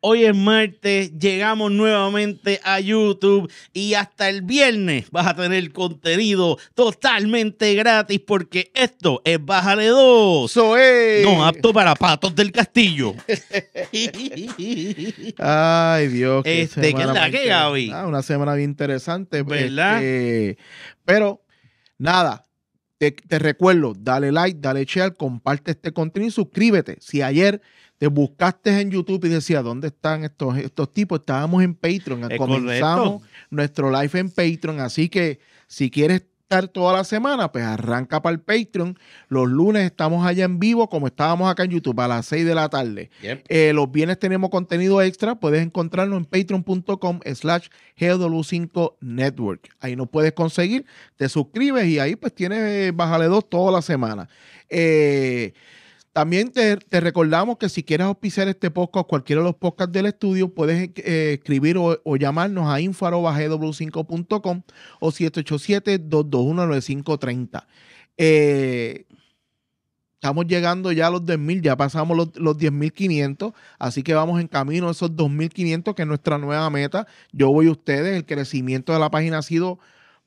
Hoy es martes, llegamos nuevamente a YouTube y hasta el viernes vas a tener contenido totalmente gratis porque esto es Bájale 2. No apto para patos del castillo. Ay, Dios. Qué este, ¿qué que, Gaby? Ah, una semana bien interesante. Pues, ¿Verdad? Este, pero, nada, te, te, recuerdo, dale like, dale share, comparte este contenido y suscríbete. Si ayer te buscaste en YouTube y decía ¿dónde están estos, estos tipos? Estábamos en Patreon, comenzamos nuestro live en Patreon, así que si quieres estar toda la semana, pues arranca para el Patreon. Los lunes estamos allá en vivo, como estábamos acá en YouTube, a las 6 de la tarde. Eh, los viernes tenemos contenido extra, puedes encontrarlo en patreon.com slash GW5 Network. Ahí nos puedes conseguir, te suscribes y ahí pues tienes, eh, Bajale 2 dos toda la semana. Eh, también te, recordamos que si quieres auspiciar este podcast, o cualquiera de los podcasts del estudio, puedes eh, escribir o, llamarnos a info.gw5.com o 787-221-9530. Eh, estamos llegando ya a los 10.000, ya pasamos los, los 10.500, así que vamos en camino a esos 2.500, que es nuestra nueva meta. Yo voy a ustedes, el crecimiento de la página ha sido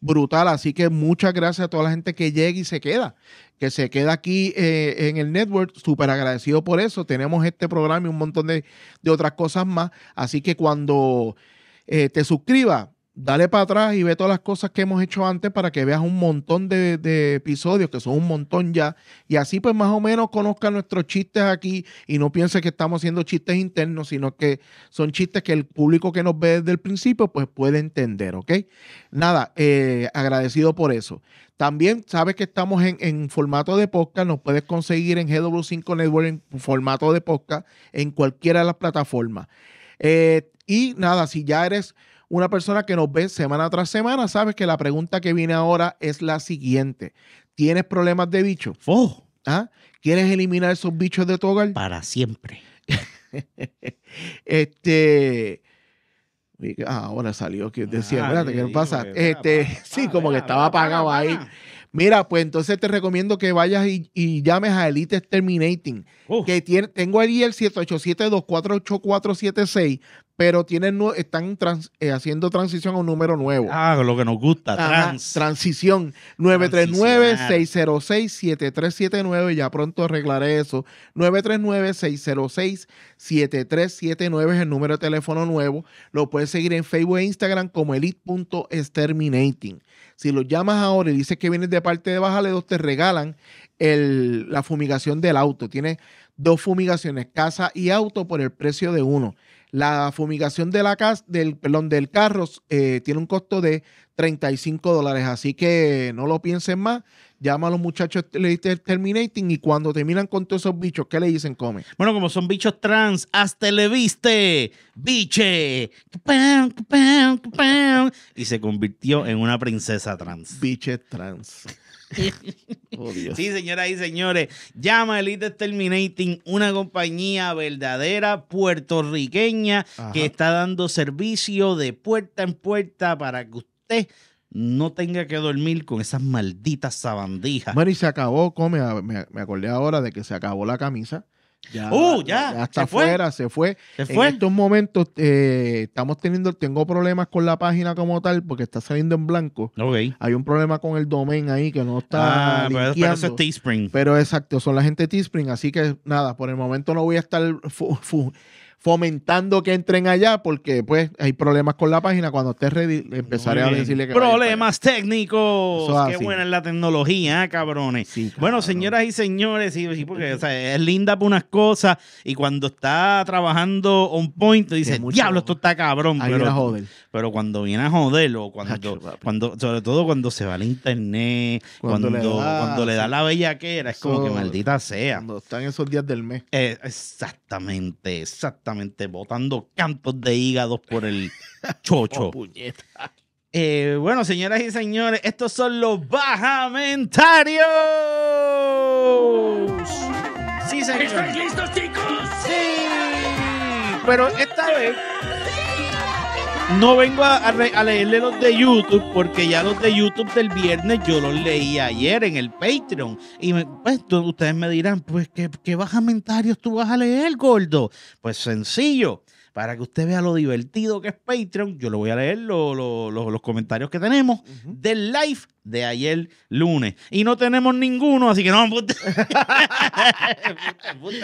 brutal. Así que muchas gracias a toda la gente que llega y se queda, que se queda aquí eh, en el network. Súper agradecido por eso. Tenemos este programa y un montón de, otras cosas más. Así que cuando eh, te suscribas, dale para atrás y ve todas las cosas que hemos hecho antes para que veas un montón de, episodios, que son un montón ya, y así pues más o menos conozca nuestros chistes aquí y no piense que estamos haciendo chistes internos, sino que son chistes que el público que nos ve desde el principio pues puede entender, ¿ok? Nada, eh, agradecido por eso. También sabes que estamos en, formato de podcast, nos puedes conseguir en GW5 Network en formato de podcast en cualquiera de las plataformas. Eh, y nada, si ya eres una persona que nos ve semana tras semana, sabes que la pregunta que viene ahora es la siguiente. ¿Tienes problemas de bicho? Oh. ¿Ah? ¿Quieres eliminar esos bichos de tu hogar? Para siempre. este... Ah, ahora salió que decía, ah, espérate, ¿qué pasa? Este, sí, como que estaba apagado ahí. Mira, pues entonces te recomiendo que vayas y, llames a Elite Exterminating. Oh. Que tengo ahí el 787-248476 pero tienen, están eh, haciendo transición a un número nuevo. Ah, lo que nos gusta, Transición. 939-606-7379, ya pronto arreglaré eso. 939-606-7379 es el número de teléfono nuevo. Lo puedes seguir en Facebook e Instagram como elite.exterminating. Si lo llamas ahora y dices que vienes de parte de Baja te regalan el, la fumigación del auto. Tiene dos fumigaciones, casa y auto, por el precio de uno. La fumigación de la del, perdón, del carro eh, tiene un costo de 35 dólares, así que no lo piensen más. Llama a los muchachos de Terminating y cuando terminan con todos esos bichos, ¿qué le dicen? Come. Bueno, como son bichos trans, hasta le viste, biche. Y se convirtió en una princesa trans. Biche trans. Oh, sí, señoras y señores. Llama Elite Terminating, una compañía verdadera puertorriqueña que está dando servicio de puerta en puerta para que usted no tenga que dormir con esas malditas sabandijas. Bueno, se acabó, come, me, me acordé ahora de que se acabó la camisa Oh, ya, ya, afuera, se fue. fue. En estos momentos eh, estamos teniendo, tengo problemas con la página como tal porque está saliendo en blanco. Hay un problema con el domain ahí que no está. Ah, pero, eso es Teespring. Pero exacto, son la gente Teespring, así que nada, por el momento no voy a estar fomentando que entren allá porque pues hay problemas con la página. Cuando esté ready, empezaré a decirle que... Problemas técnicos. Qué buena es la tecnología, ah, cabrones. Bueno, señoras y señores, sí, porque es linda por unas cosas y cuando está trabajando on point, dice, diablo, esto está cabrón. Pero, pero cuando viene a joder cuando, cuando, sobre todo cuando se va al internet, cuando, cuando le da, la bellaquera, es como que maldita sea. Cuando están esos días del mes. Eh, exacto Exactamente, exactamente. Botando cantos de hígados por el chocho. Oh, eh, bueno, señoras y señores, estos son los bajamentarios. Sí, señor. ¿Están listos, chicos? Sí. Pero esta vez no vengo a, leerle los de YouTube porque ya los de YouTube del viernes yo los leí ayer en el Patreon. Y me, pues ustedes me dirán, pues ¿qué, ¿qué bajamentarios tú vas a leer, gordo? Pues sencillo para que usted vea lo divertido que es Patreon, yo le voy a leer los comentarios que tenemos del live de ayer lunes. Y no tenemos ninguno, así que no,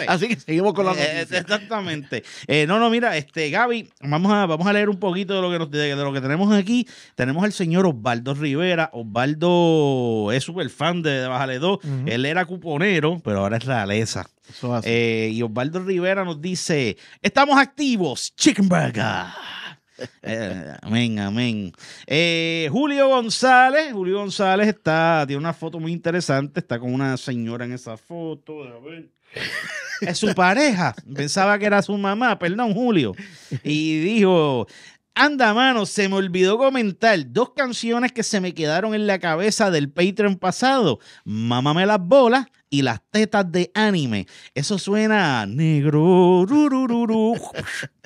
Así que seguimos con la eh, exactamente. Eh, no, no, mira, este Gaby, vamos a, vamos a leer un poquito de lo, que de, lo que tenemos aquí. Tenemos al señor Osvaldo Rivera. Osvaldo es súper fan de, de 2. Él era cuponero, pero ahora es realeza. Eh, y Osvaldo Rivera nos dice: Estamos activos, Chicken Burger. Eh, amén, amén. Eh, Julio González, Julio González está, tiene una foto muy interesante, está con una señora en esa foto, Es su pareja, pensaba que era su mamá, perdón, Julio. Y dijo, Anda, mano, se me olvidó comentar dos canciones que se me quedaron en la cabeza del Patreon pasado. Mámame las bolas y las tetas de anime. Eso suena negro.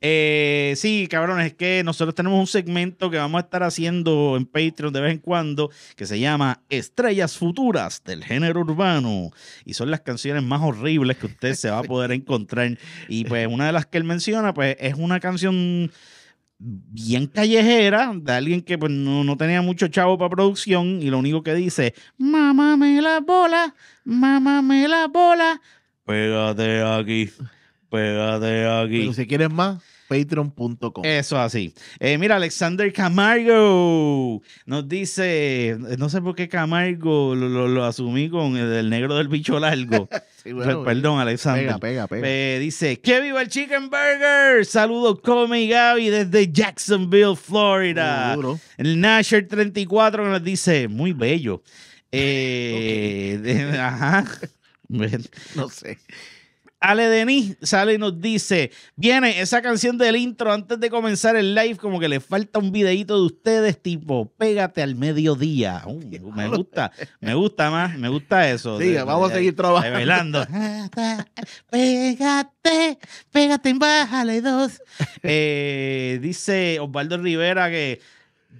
Eh, sí, cabrones, es que nosotros tenemos un segmento que vamos a estar haciendo en Patreon de vez en cuando que se llama Estrellas Futuras del Género Urbano. Y son las canciones más horribles que usted se va a poder encontrar. Y pues una de las que él menciona, pues es una canción bien callejera de alguien que pues, no, tenía mucho chavo para producción y lo único que dice, mamá me la bola, mamá me la bola, pégate aquí, pégate aquí. Pero si quieres más patreon.com. Eso así. Eh, mira, Alexander Camargo nos dice, no sé por qué Camargo lo, asumí con el, negro del bicho largo. Perdón, Alexander. Pega, pega, eh, dice, que viva el Chicken Burger. Saludos, Come y Gaby desde Jacksonville, Florida. El Nasher 34 nos dice, muy bello. Eh, no sé. Ale Denis sale y nos dice, viene esa canción del intro antes de comenzar el live, como que le falta un videito de ustedes, tipo, pégate al mediodía. Uh, me gusta, me gusta más, me gusta eso. Sí, vamos a seguir trabajando. pégate, pégate, bájale dos. Eh, dice Osvaldo Rivera que...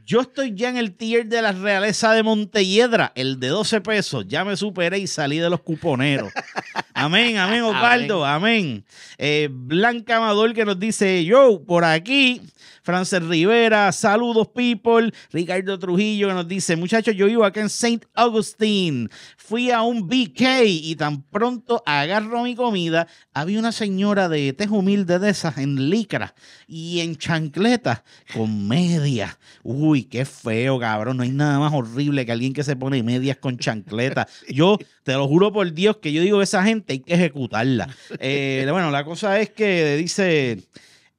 Yo estoy ya en el tier de la realeza de Montelledra, el de 12 pesos. Ya me superé y salí de los cuponeros. Amén, amén, Osvaldo, amén. Eh, Blanca Amador que nos dice, yo, por aquí, Frances Rivera, saludos, people. Ricardo Trujillo que nos dice, muchachos, yo vivo acá en St. Augustine. Fui a un BK y tan pronto agarro mi comida, había una señora de tez humilde de esas en licra y en chancleta con medias. Uy, qué feo, cabrón. No hay nada más horrible que alguien que se pone medias con chancleta. Yo te lo juro por Dios que yo digo, esa gente hay que ejecutarla. Eh, bueno, la cosa es que dice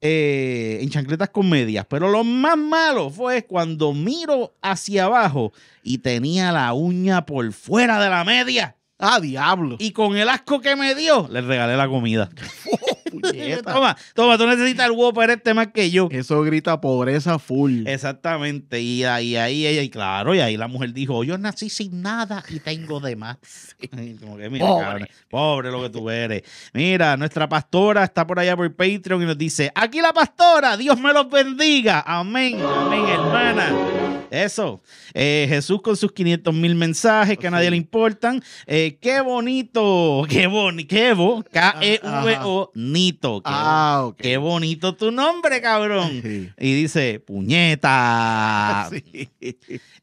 eh, en chancletas con medias, pero lo más malo fue cuando miro hacia abajo y tenía la uña por fuera de la media. Ah, diablo. Y con el asco que me dio, le regalé la comida. toma, toma, tú necesitas el para este más que yo. Eso grita pobreza full. Exactamente. Y ahí, ahí, ella, y claro, y ahí la mujer dijo: Yo nací sin nada y tengo de más. Como que, mira, pobre. pobre lo que tú eres. Mira, nuestra pastora está por allá por Patreon y nos dice: Aquí la pastora, Dios me los bendiga. Amén, amén, hermana. Eso. Eh, Jesús con sus 500 mil mensajes que a nadie le importan. Eh, qué bonito, qué bonito, qué bo, K-E-V-O, ah, ah. Nito. Ah, qué, bonito tu nombre, cabrón. Y dice, puñeta.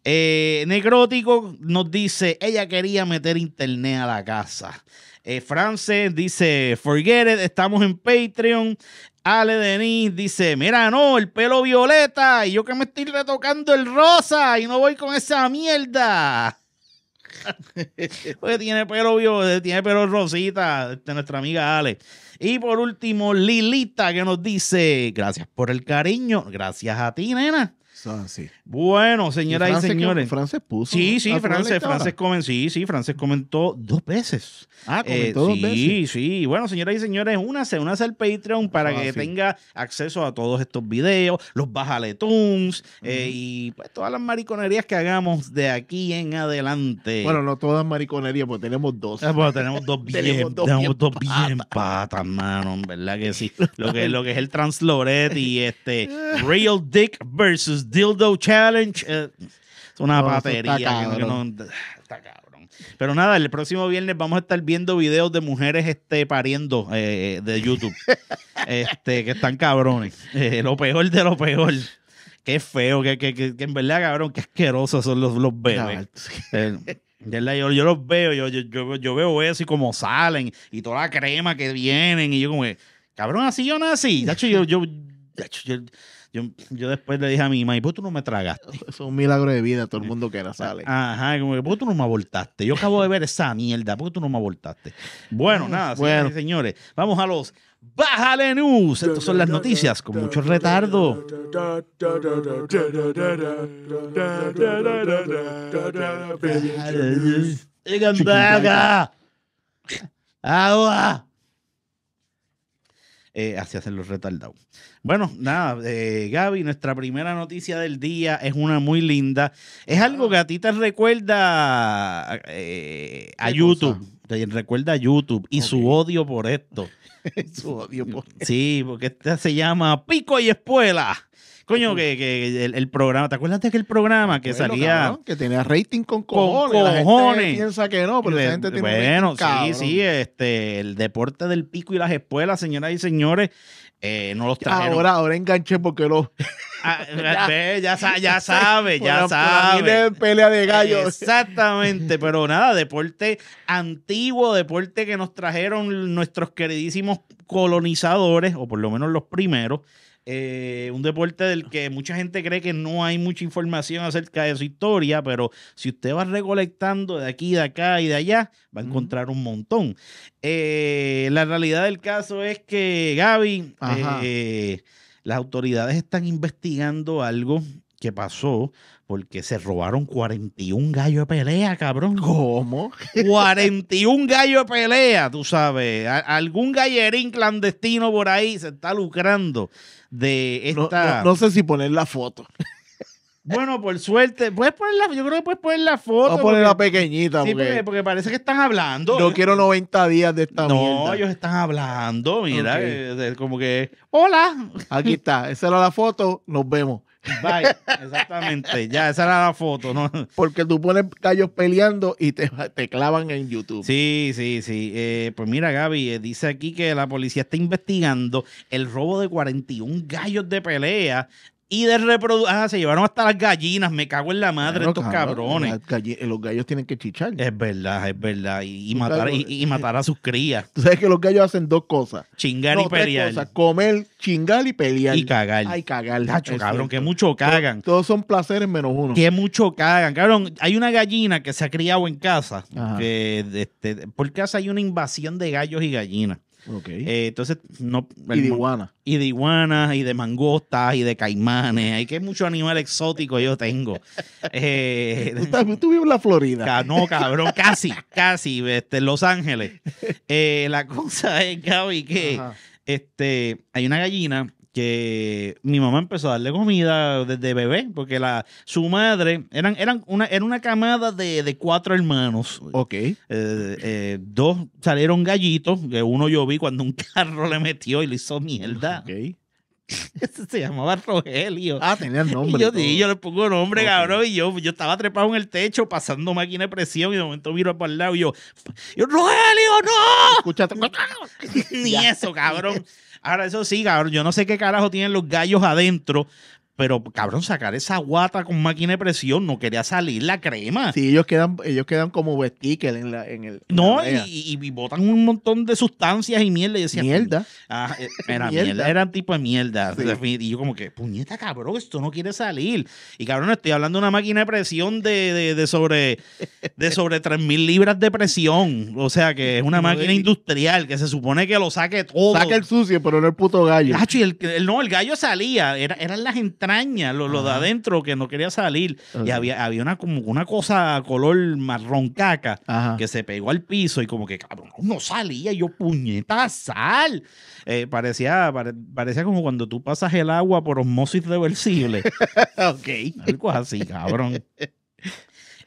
Eh, Necrótico Negrótico nos dice, ella quería meter internet a la casa eh, France dice, forget it, estamos en Patreon. Ale Denis dice, mira, no, el pelo violeta y yo que me estoy retocando el rosa y no voy con esa mierda. Pues tiene pelo violeta, tiene pelo rosita, este, nuestra amiga Ale. Y por último, Lilita que nos dice, gracias por el cariño, gracias a ti, nena. Bueno, señoras y, señores. Frances puso. Sí, sí, Frances, sí, sí, comentó dos veces. Ah, eh, comentó dos sí, veces. Sí, Bueno, señoras y señores, únase, únase al Patreon para que tenga acceso a todos estos videos, los bajale tunes eh, y pues, todas las mariconerías que hagamos de aquí en adelante. Bueno, no todas mariconerías, porque tenemos dos. Ah, tenemos dos bien, dos patas, mano, verdad que sí. Lo que, lo que es el Transloret y este Real Dick versus Dick Dildo Challenge. Eh, es una patería. Está cabrón. Pero nada, el próximo viernes vamos a estar viendo videos de mujeres este, pariendo eh, eh, de YouTube. este, que están cabrones. lo peor de lo peor qué feo, que, que, en verdad, cabrón, qué asquerosos son los, los bebés. yo, los veo, yo, yo, yo, veo eso y cómo salen y toda la crema que vienen. Y yo, como, cabrón, así yo nací. yo, de hecho, yo yo, después le dije a mi mamá, ¿y tú no me tragaste? Eso es un milagro de vida, todo el mundo que era ah, sale. Ajá, como ¿por tú no me abortaste? Yo acabo de ver esa mierda, ¿por qué tú no me abortaste? Bueno, mm, nada, bueno. señores, vamos a los Bájale News. Estas son las noticias con mucho retardo. Ah, eh, así hacen los retardados. Bueno, nada, eh, Gaby, nuestra primera noticia del día es una muy linda. Es algo ah. que a ti te recuerda eh, a YouTube. recuerda a YouTube y su odio por esto. su odio por esto. Sí, porque esta se llama Pico y Espuela. Coño, que, el, programa, ¿te acuerdas de aquel programa que salía? que tenía rating con cojones. piensa que no, pero la gente tiene Bueno, sí, sí, este, el deporte del pico y las espuelas, señoras y señores, eh, no los trajeron. Ahora, ahora enganché porque lo. Ah, ya, ya, sabe, ya sabe. pelea de gallos Exactamente, pero nada, deporte antiguo, deporte que nos trajeron nuestros queridísimos colonizadores, o por lo menos los primeros, eh, un deporte del que mucha gente cree que no hay mucha información acerca de su historia, pero si usted va recolectando de aquí, de acá y de allá, va a encontrar un montón. Eh, la realidad del caso es que, Gaby, eh, las autoridades están investigando algo que pasó porque se robaron 41 gallos de pelea, cabrón. ¿Cómo? 41 gallos de pelea, tú sabes. algún gallerín clandestino por ahí se está lucrando de esta. No, sé si poner la foto. Bueno, por suerte, puedes poner yo creo que puedes poner la foto. Voy a poner pequeñita. Sí, porque, parece que están hablando. Yo quiero 90 días de esta no, ellos están hablando, mira, eh, como que, hola. Aquí está, esa era la foto, nos vemos. Bye. Exactamente. Ya, esa era la foto, ¿no? Porque tú pones gallos peleando y te, te clavan en YouTube. Sí, sí, sí. Eh, pues mira, Gaby, eh, dice aquí que la policía está investigando el robo de 41 gallos de pelea y de reproducción. se llevaron hasta las gallinas. Me cago en la madre estos cabrones. los gallos tienen que chichar. Es verdad, es verdad. Y, matar, y, matar a sus crías. Tú sabes que los gallos hacen dos cosas. Chingar y pelear. Cosas. Comer, chingar y pelear. Y cagar. Ay, cagar. cabrón, que mucho cagan. Todos son placeres menos uno. Que mucho cagan. Cabrón, hay una gallina que se ha criado en casa. Este, por casa hay una invasión de gallos y gallinas. Eh, entonces, no. Y de iguanas. Y de iguanas, y de mangostas, y de caimanes. Hay que mucho animal exótico yo tengo. Eh, tú vives en la Florida. No, cabrón, casi, casi, este, Los Ángeles. Eh, la cosa es, Gaby, que este, hay una gallina que mi mamá empezó a darle comida desde bebé, porque la, su madre, eran, eran una, era una camada de, cuatro hermanos. Ok. Eh, eh, dos salieron gallitos, que uno yo vi cuando un carro le metió y le hizo mierda. Ok. se llamaba Rogelio. Ah, tenía nombre. yo, yo le pongo nombre, cabrón. Y yo, yo estaba trepado en el techo pasando máquina de presión. Y de momento miro para el lado y yo, ¡Rogelio, no! Escúchate. Ni eso, cabrón. Ahora, eso sí, yo no sé qué carajo tienen los gallos adentro, pero, cabrón, sacar esa guata con máquina de presión, no quería salir la crema. Sí, ellos quedan, ellos quedan como sticker en, en el. No, y, y, botan un montón de sustancias y mierda. Y ah, decía, eh, mierda. era mierda. tipo de mierda. Y yo, como que, puñeta, cabrón, esto no quiere salir. Y, cabrón, estoy hablando de una máquina de presión de, de, de sobre de sobre 3.000 libras de presión. O sea, que es una máquina industrial que se supone que lo saque todo. Saca el sucio, pero no el puto gallo. ah y no, el gallo salía. Era, eran las lo, lo de adentro que no quería salir. Y había, había una, como una cosa color marrón caca que se pegó al piso y como que, cabrón, no salía. yo, puñeta, sal. Eh, parecía, parecía como cuando tú pasas el agua por osmosis reversible. ok. Algo así, cabrón.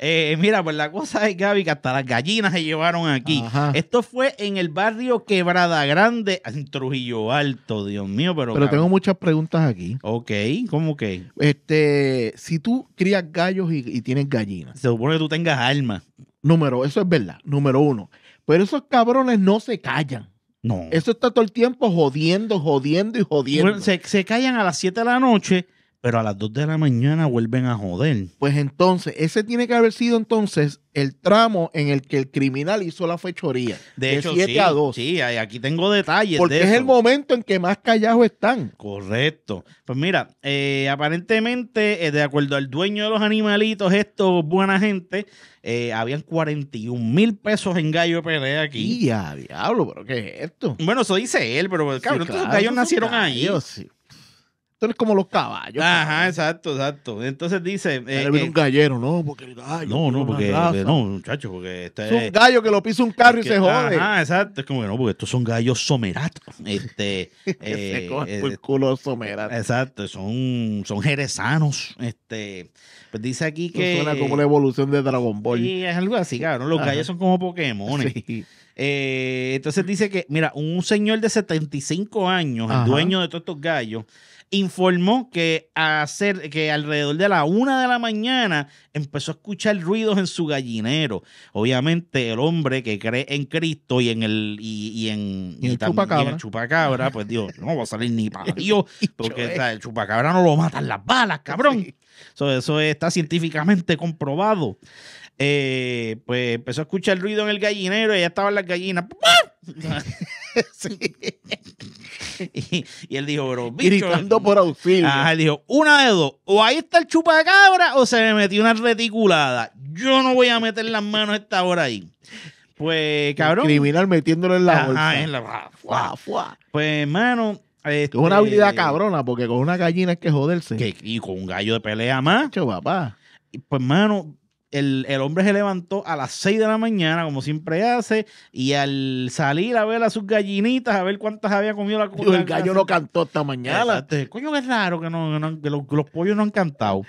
Eh, mira, pues la cosa es, Gaby, que hasta las gallinas se llevaron aquí. Esto fue en el barrio Quebrada Grande, en Trujillo Alto, Dios mío, pero. Pero tengo muchas preguntas aquí. Ok, ¿cómo que? Este, si tú crías gallos y, tienes gallinas. Se supone que tú tengas alma. Número, eso es verdad. Número uno. Pero esos cabrones no se callan. No. Eso está todo el tiempo jodiendo, jodiendo y jodiendo. se, se callan a las 7 de la noche pero a las 2 de la mañana vuelven a joder. Pues entonces, ese tiene que haber sido entonces el tramo en el que el criminal hizo la fechoría. De, hecho, sí, Sí, aquí tengo detalles. Porque es el momento en que más callados están. Correcto. Pues mira, eh, aparentemente, eh, de acuerdo al dueño de los animalitos, estos buena gente, eh, habían 41 mil pesos en gallo pelea aquí. Y diablo, pero ¿qué es esto? Bueno, eso dice él, pero cabrón, claro, gallos nacieron ahí. Sí. Tú eres como los caballos. Ajá, exacto, exacto. Entonces dice. Eh, un eh, gallero, ¿no? Porque No, no, porque. No, eh, muchachos, porque. Este, es un gallo que lo pisa un carro y se jode. Ajá, exacto. Es como que no, porque estos son gallos someratos. Este. el eh, culo somerato. Exacto, son, son jerezanos. Este. Pues dice aquí que. suena como la evolución de Dragon Ball. Sí, es algo así, claro. Los gallos son como Pokémon. Sí. entonces dice que, mira, un señor de 75 años, el dueño de todos estos gallos, informó que, hacer, que alrededor de la una de la mañana empezó a escuchar ruidos en su gallinero. Obviamente, el hombre que cree en Cristo y en el, y, en, chupacabra. pues Dios, no va a salir ni para Dios, porque el chupacabra no lo matan las balas, cabrón. eso está científicamente comprobado. Eh, pues empezó a escuchar ruido en el gallinero y ya estaban las gallinas. Sí. Y, él dijo, pero Gritando por auxilio. Ajá, él dijo, una de dos. O ahí está el chupa de cabra o se me metió una reticulada. Yo no voy a meter las manos esta hora ahí. Pues, cabrón. criminal metiéndolo en la bolsa. en la... Pues, hermano... Es una este, habilidad cabrona, porque con una gallina es que joderse. Y con un gallo de pelea más. Macho, papá. Pues, hermano, el, hombre se levantó a las 6 de la mañana, como siempre hace, y al salir a ver a sus gallinitas, a ver cuántas había comido la comida. El gallo no cantó esta mañana. Coño, qué raro que, no, los, pollos no han cantado.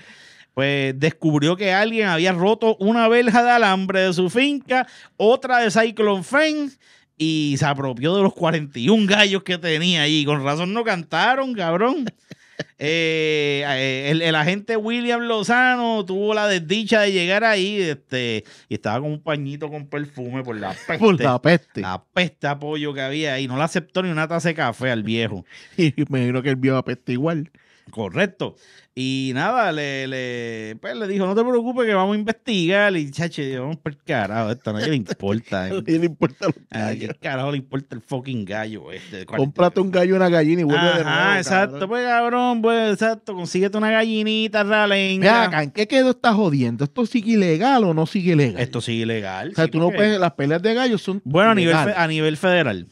Pues descubrió que alguien había roto una verja de alambre de su finca, otra de Cyclone Fence, y se apropió de los 41 gallos que tenía Y Con razón no cantaron, cabrón. Eh, eh el, agente William Lozano tuvo la desdicha de llegar ahí este, y estaba con un pañito con perfume por la peste. Por la peste. La peste que había ahí. No le aceptó ni una taza de café al viejo. y me creo que el viejo apesta igual. Correcto. Y nada, le, le, pues, le dijo, no te preocupes que vamos a investigar. Y chache, vamos por carajo, esto no le importa. ¿eh? le importa ¿A qué carajo le importa el fucking gallo este? Cómprate un gallo una gallina y vuelve a de nuevo. Ah, exacto, pues cabrón, pues exacto, consíguete una gallinita, ralen. ¿en qué quedó estás jodiendo? ¿Esto sigue ilegal o no sigue ilegal? Esto sigue ilegal. O sea, tú no puedes, las peleas de gallos son Bueno, a nivel, a nivel federal.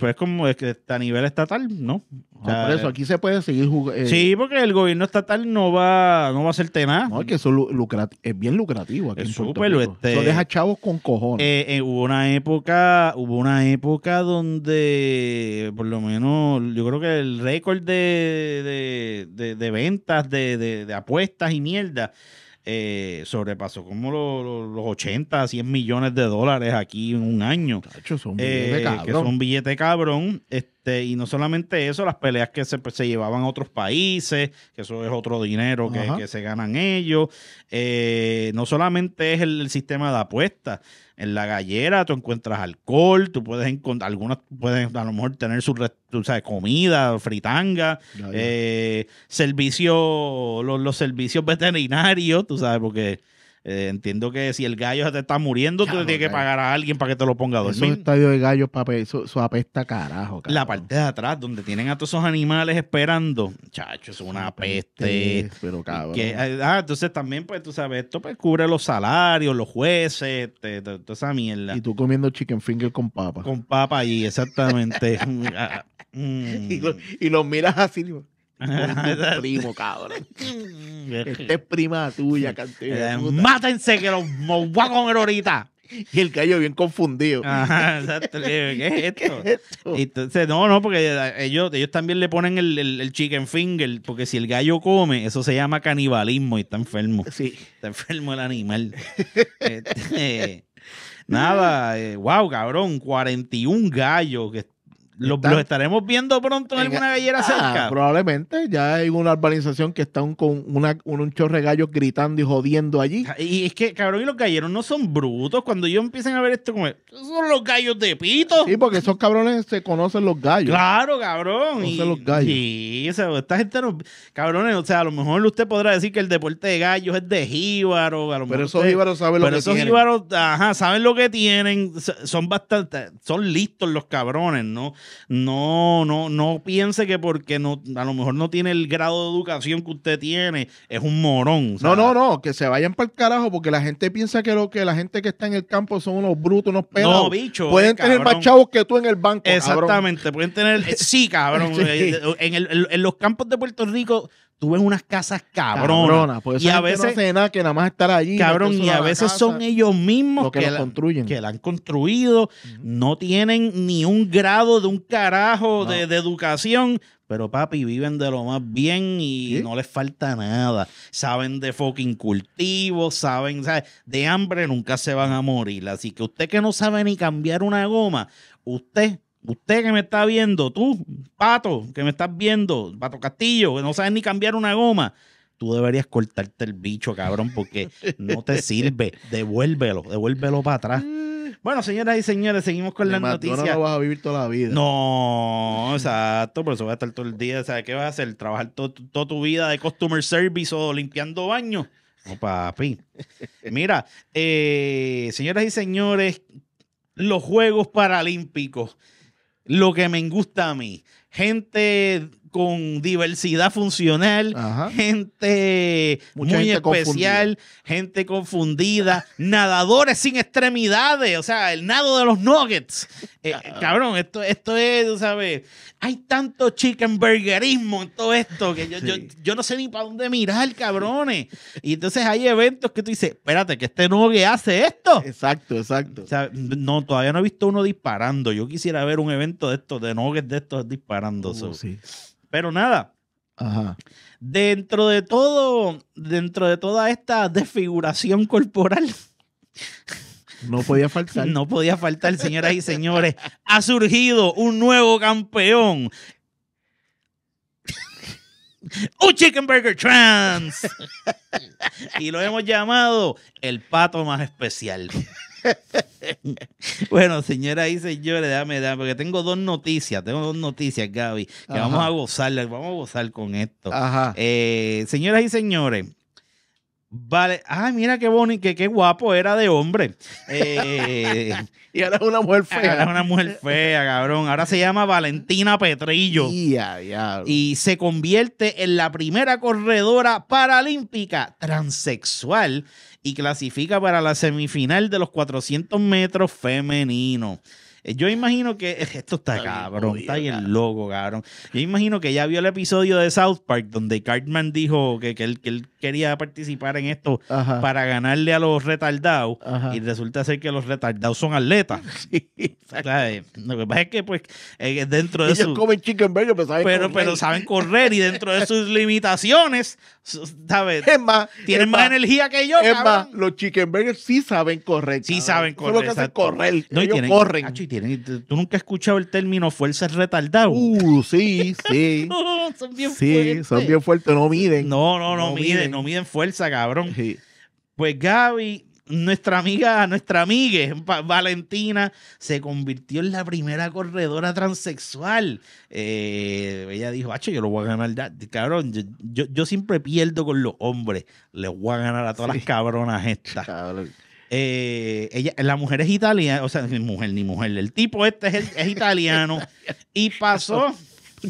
Pues como es que está a nivel estatal, ¿no? Ah, por eso aquí se puede seguir jugando. Eh, sí, porque el gobierno estatal no va, no va a hacerte nada. No, es que es bien lucrativo aquí. Es súper este, Eso deja chavos con cojones. Eh, eh, hubo una época, hubo una época donde por lo menos yo creo que el récord de, de, de, ventas, de, de apuestas y mierda eh, sobrepasó como los 80, 100 millones de dólares aquí en un año. Cacho, son eh, billetes cabrón. Que son billetes cabrón. Este, este, y no solamente eso, las peleas que pues, se, llevaban a otros países, que eso es otro dinero que, se ganan ellos. Eh, no solamente es el, sistema de apuestas. En la gallera tú encuentras alcohol, tú puedes encontrar, algunas pueden a lo mejor tener su tú comida, fritanga, eh, servicio, los, los servicios veterinarios, tú sabes, porque eh, entiendo que si el gallo te está muriendo, tú le tienes que pagar a alguien para que te lo ponga a dormir. un estadio de gallos, papi, eso, apesta carajo, La parte de atrás, donde tienen a todos esos animales esperando. Chacho, es una peste. Pero cabrón. Ah, ah, entonces también, pues, tú sabes, esto pues, cubre los salarios, los jueces, este, toda esa mierda. Y tú comiendo chicken finger con papa. Con papa y exactamente. Ah, ah, mm. y, lo, los miras así, Este es primo, cabrón. Este, este es prima tuya, cantidad. Eh, mátense que los voy a comer ahorita. Y el gallo bien confundido. ¿Qué es esto? no, no, porque eh, ellos, ellos también le ponen el, chicken finger, porque si el gallo come, eso se llama canibalismo y está enfermo. Sí. Está enfermo el animal. Este, nada, wow, eh, cabrón, 41 gallos que los, estaremos viendo pronto en, alguna gallera ah, cerca. Probablemente, ya hay una urbanización que están con una, un, chorre gallos gritando y jodiendo allí. Ah, y es que, cabrón, y los galleros no son brutos. Cuando ellos empiezan a ver esto, como, son los gallos de pito. Sí, porque esos cabrones se conocen los gallos. Claro, cabrón. Conocen los gallos. Sí, o sea, esta gente no, cabrones, o sea, a lo mejor usted podrá decir que el deporte de gallos es de jíbaro. pero esos jíbaros saben lo que tienen. Pero esos jíbaros, ajá, saben lo que tienen. Son bastante, son listos los cabrones, ¿no? no, no, no piense que porque no, a lo mejor no tiene el grado de educación que usted tiene, es un morón. No, no, no, que se vayan para el carajo porque la gente piensa que lo que la gente que está en el campo son unos brutos, unos pedos. No, bicho. Pueden eh, tener más chavos que tú en el banco. Exactamente, pueden tener. Sí, cabrón. Eh, en los campos de Puerto Rico tú ves unas casas cabronas. pues y a veces nada que nada más estar allí. Cabrón, y a veces son ellos mismos que, la, que la han construido. No tienen ni un grado de un carajo de, educación. Pero papi, viven de lo más bien y no les falta nada. Saben de fucking cultivo, saben, de hambre nunca se van a morir. Así que usted que no sabe ni cambiar una goma, usted Usted que me está viendo, tú, Pato, que me estás viendo, Pato Castillo, que no sabes ni cambiar una goma, tú deberías cortarte el bicho, cabrón, porque no te sirve. Devuélvelo, devuélvelo para atrás. Bueno, señoras y señores, seguimos con las noticias. No, vas a vivir toda la vida. No, exacto, por eso vas a estar todo el día. ¿Sabes qué vas a hacer? ¿Trabajar toda tu vida de customer service o limpiando baños? No, papi. Mira, eh, señoras y señores, los Juegos Paralímpicos lo que me gusta a mí. Gente con diversidad funcional, gente muy especial, gente confundida, nadadores sin extremidades, o sea, el nado de los nuggets. Eh, ah. cabrón, esto, esto es, ¿sabes? Hay tanto chicken en todo esto que yo, no sé ni para dónde mirar, cabrones. Y entonces hay eventos que tú dices, espérate, que este nugget hace esto. Exacto, exacto. no, todavía no he visto uno disparando. Yo quisiera ver un evento de estos, de nuggets de estos disparando. Uh, sí. Pero nada. Dentro de todo, dentro de toda esta desfiguración corporal. No podía faltar. No podía faltar, señoras y señores. Ha surgido un nuevo campeón. ¡Un Chicken Burger Trans! y lo hemos llamado el pato más especial. bueno, señoras y señores, dame, dame, porque tengo dos noticias, tengo dos noticias, Gaby, que vamos a gozar, vamos a gozar con esto. Ajá. Eh, señoras y señores, Vale, ay, ah, mira qué bonito, qué, qué guapo era de hombre. Eh, y ahora es una mujer fea. Ahora es una mujer fea, cabrón. Ahora se llama Valentina Petrillo. Y se convierte en la primera corredora paralímpica transexual y clasifica para la semifinal de los 400 metros femenino. Eh, yo imagino que esto está, cabrón, está bien loco, cabrón. Yo imagino que ya vio el episodio de South Park donde Cartman dijo que, él, que él, quería participar en esto para ganarle a los retardados y resulta ser que los retardados son atletas. Eh, lo que pasa es que pues eh, dentro de Ellos comen chicken pero saben pero, correr. Pero saben correr y dentro de sus limitaciones, ¿sabes? Es más, tienen más, energía que yo, Es más, los chicken burgers sí saben correr. Sí saben correr. que correr. No, tienen, corren. ¿Tú nunca has escuchado el término fuerza retardado. Uh, sí, sí. no, son bien sí, son bien fuertes, no miden. No, no, no, miden, no miden fuerza, cabrón. Pues Gaby, nuestra amiga, nuestra amiga Valentina, se convirtió en la primera corredora transexual. Eh, ella dijo, hacho, yo lo voy a ganar. Cabrón, yo, siempre pierdo con los hombres. le voy a ganar a todas las cabronas estas. Cabrón. Eh, ella, la mujer es italiana, o sea, ni mujer ni mujer, el tipo este es, es italiano y pasó.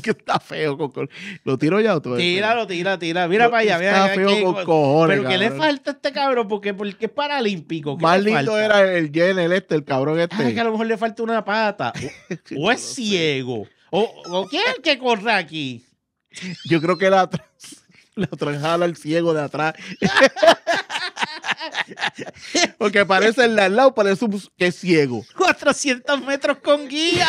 que está feo, lo tiro ya todo. Tíralo, tira, tira. Mira para allá, mira. Está feo que, Pero le falta a este cabrón? Porque, porque es paralímpico. Más lindo era el Jen, el este, el cabrón ah, este. que a lo mejor le falta una pata. O, es ciego. O, o ¿quién es el que corre aquí? Yo creo que la, la el al ciego de atrás. Porque parece el de al lado, parece un, que es ciego. 400 metros con guía.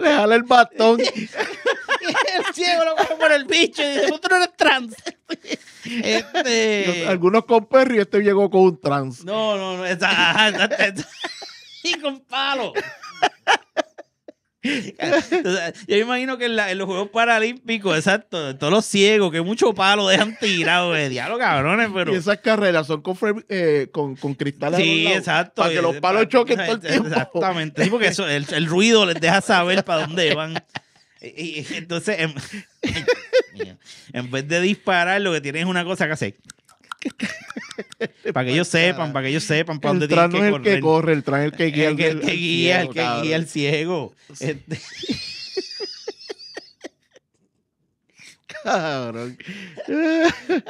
Le jala el bastón el ciego lo coge por el bicho y dice, tú no eres trans. Este... Algunos con perro y este llegó con un trans. No, no, no, y con palo yo me imagino que en, los Juegos Paralímpicos, exacto, todos los ciegos, que mucho palos dejan tirado, de diablo, cabrones, pero. Y esas carreras son con, eh, con, Sí, exacto. Para que eh, los palos choquen todo el tiempo. Exactamente. porque el, ruido les deja saber para dónde van. Y, entonces, en, vez de disparar, lo que tienen es una cosa que hacer. Pues, para que ellos sepan, para que ellos sepan para el dónde tienen que correr. El que corre, el el que guía, el, que, guía, ciego, el que guía ciego.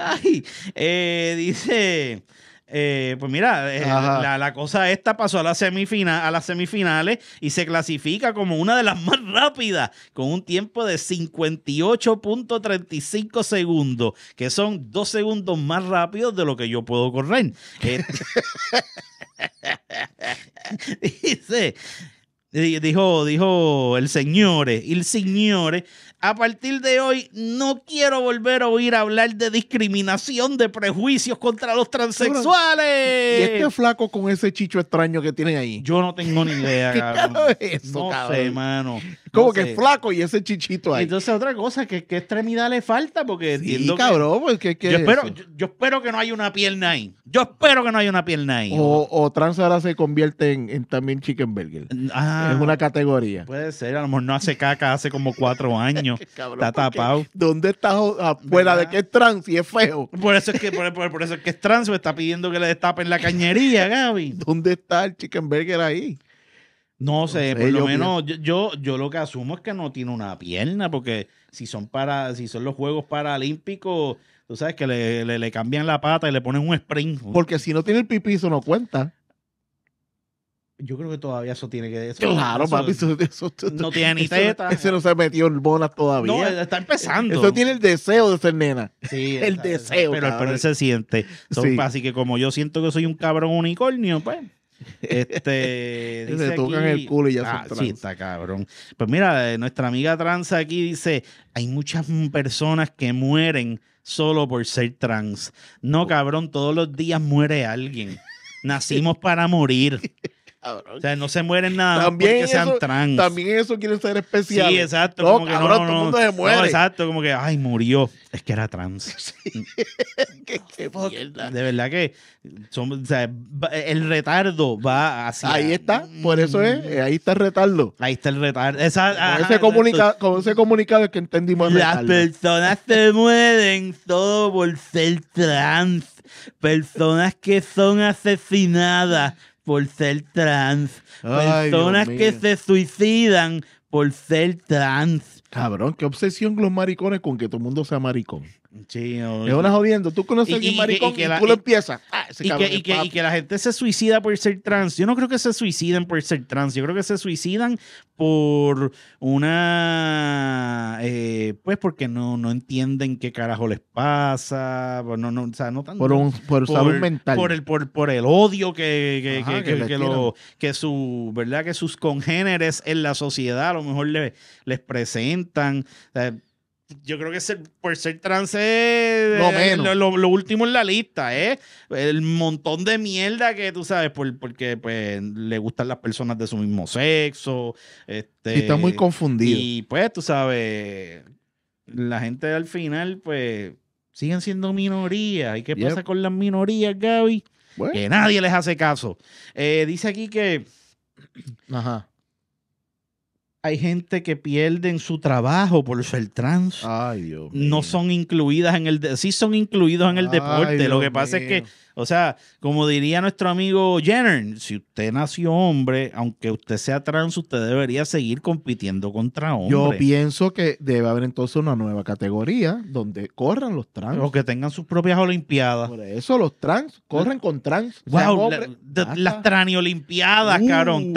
Ay, dice eh, pues mira, eh, la, cosa esta pasó a, la a las semifinales y se clasifica como una de las más rápidas, con un tiempo de 58.35 segundos, que son dos segundos más rápidos de lo que yo puedo correr. Este, dice, dijo, dijo el señor el señor, a partir de hoy no quiero volver a oír hablar de discriminación, de prejuicios contra los transexuales. ¿Y este flaco con ese chicho extraño que tiene ahí? Yo no tengo ni idea, ¿Qué no sé, mano. Como que es flaco y ese chichito ahí. Entonces, otra cosa, ¿qué, qué extremidad le falta? Porque sí, cabrón, Pues, yo, espero, que no haya una pierna ahí. Yo espero que no haya una pierna ahí. O, o trans ahora se convierte en, también chicken burger. Ah, en una categoría. Puede ser, a lo mejor no hace caca hace como cuatro años. está tapado. ¿Dónde está ah, ¿Fuera de que es trans y es feo? Por eso es que, por, eso es que es trans, me está pidiendo que le destapen la cañería, Gaby. ¿Dónde está el chicken burger ahí? No sé, por lo menos yo, yo, lo que asumo es que no tiene una pierna, porque si son para, si son los Juegos Paralímpicos, tú sabes que le, cambian la pata y le ponen un sprint. Porque si no tiene el eso no cuenta. Yo creo que todavía eso tiene que. claro, papi. Eso, no tiene ni teta. Ese no se metió en bolas todavía. No, está empezando. Eso tiene el deseo de ser nena. Sí. el deseo. Pero él se siente. Así que como yo siento que soy un cabrón unicornio, pues. Este, se tocan el culo y ya son ah, Sí, está cabrón. Pues mira, eh, nuestra amiga trans aquí dice: hay muchas personas que mueren solo por ser trans. No, oh. cabrón, todos los días muere alguien. Nacimos para morir. O sea, no se mueren nada también porque sean trans. También eso quiere ser especial. Sí, exacto. No, como todo el mundo se muere. No, exacto, como que, ay, murió. Es que era trans. De verdad que el retardo va Ahí está, por eso es, mm. ahí está el retardo. Ahí está el retardo. Esa, con, ese comunica, con, comunicado que entendimos el Las personas se mueren todo por ser trans personas que son asesinadas por ser trans. personas que se suicidan por ser trans. Cabrón, qué obsesión los maricones con que todo el mundo sea maricón. Sí, es una jodiendo. Tú conoces a alguien maricón y, que, tú lo empiezas. Ah, y, que, la gente se suicida por ser trans. Yo no creo que se suiciden por ser trans. Yo creo que se suicidan por una. Eh, pues porque no, no entienden qué carajo les pasa. Pues, no, Por, un, por, mental. Por el, por, el odio que, que, su. ¿Verdad? Que sus congéneres en la sociedad a lo mejor les presentan. O yo creo que por ser trans es lo, último en la lista, ¿eh? El montón de mierda que tú sabes, porque pues, le gustan las personas de su mismo sexo. y este, está muy confundido. Y pues, tú sabes, la gente al final, pues, siguen siendo minorías. ¿Y qué pasa con las minorías, Gaby? Que nadie les hace caso. Eh, dice aquí que. Ajá hay gente que pierden su trabajo por ser trans. Ay, Dios No son incluidas en el... De sí son incluidos en el deporte. Lo que pasa es que o sea, como diría nuestro amigo Jenner, si usted nació hombre, aunque usted sea trans, usted debería seguir compitiendo contra hombres. Yo pienso que debe haber entonces una nueva categoría donde corran los trans. O que tengan sus propias olimpiadas. Por eso los trans corren con trans. Wow, las traniolimpiadas, olimpiadas, cabrón.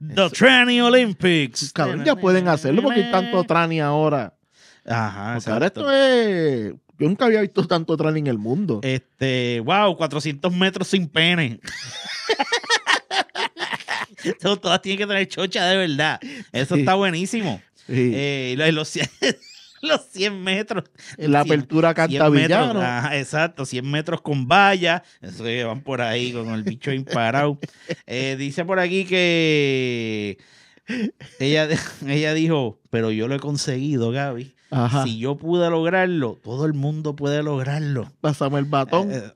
The Trani Olympics. Cabrón, ya pueden hacerlo porque hay tanto trani ahora. Ajá, O ahora esto es yo nunca había visto tanto trailer en el mundo. Este, wow, 400 metros sin pene. todas tienen que tener chocha de verdad. Eso está buenísimo. Eh, los, 100, metros. La apertura canta exacto, 100 metros con valla. Eso que van por ahí con el bicho imparado. Eh, dice por aquí que ella, ella dijo, pero yo lo he conseguido, Gaby. Si yo pude lograrlo, todo el mundo puede lograrlo. Pásame el batón. Eh, eh,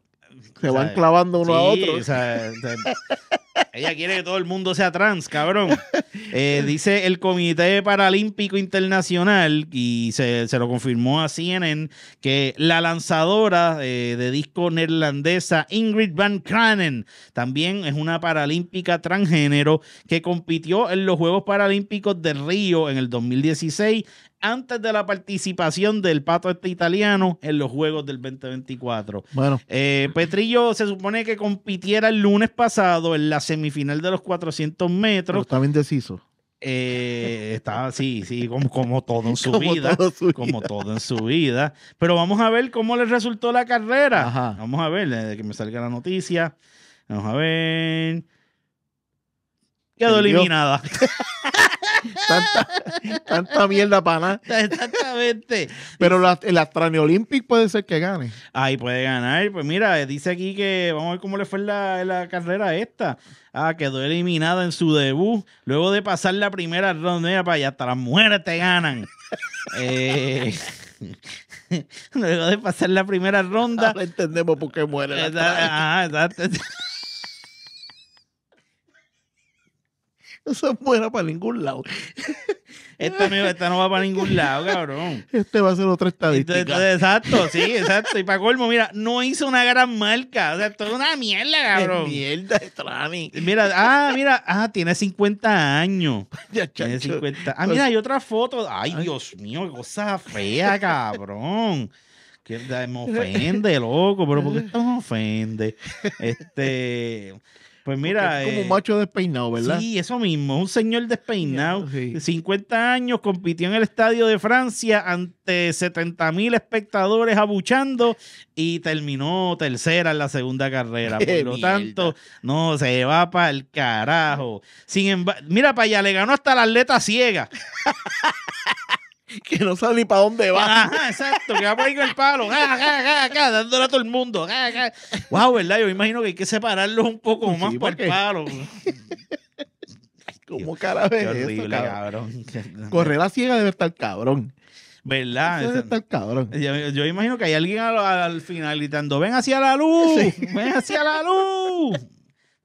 se van clavando uno a otro. ella quiere que todo el mundo sea trans, cabrón. Eh, dice el Comité Paralímpico Internacional, y se, lo confirmó a CNN, que la lanzadora de disco neerlandesa Ingrid Van Kranen también es una paralímpica transgénero que compitió en los Juegos Paralímpicos de Río en el 2016 antes de la participación del pato este italiano en los Juegos del 2024. Bueno. Eh, Petrillo se supone que compitiera el lunes pasado en la semifinal de los 400 metros. Pero está bien deciso. Eh, sí, sí, como, todo en su, vida, Como todo en su vida. Pero vamos a ver cómo le resultó la carrera. Vamos a ver, desde que me salga la noticia. Vamos a ver. Quedó eliminada. tanta, tanta mierda para nada. Exactamente. Pero la, el Astrane Olympic puede ser que gane. Ahí puede ganar. Pues mira, dice aquí que vamos a ver cómo le fue la, la carrera esta. Ah, quedó eliminada en su debut. Luego de pasar la primera ronda, para allá hasta las mujeres te ganan. Eh, luego de pasar la primera ronda. Ahora entendemos por qué muere. Eso es fuera para ningún lado. Esta no, esta, no va para ningún lado, cabrón. Este va a ser otra estadística. exacto, sí, exacto. Y para colmo, mira, no hizo una gran marca. O sea, esto es una mierda, cabrón. mierda de Mira, ah, mira, ah, tiene 50 años. tiene 50. Ah, mira, pues- hay otra foto. Ay, Dios mío, qué cosa fea, cabrón. me ofende, loco, pero ¿por qué esto me ofende? Este. Pues mira. Es como eh, un macho despeinado, ¿verdad? Sí, eso mismo. Un señor despeinado. 50 años, compitió en el estadio de Francia ante 70 mil espectadores abuchando y terminó tercera en la segunda carrera. Por lo tanto, no, se va para el carajo. Sin embargo, mira, para allá le ganó hasta la atleta ciega. que no sabe ni para dónde va. exacto, que va por ahí con el palo, dándole a todo el mundo. Wow, ¿verdad? Yo imagino que hay que separarlos un poco más por el palo. como cara cabrón. cabrón. Correr la ciega debe estar cabrón. ¿Verdad? Debe estar cabrón. Yo, me imagino que hay alguien al, final gritando, ven hacia la luz, ven hacia la luz.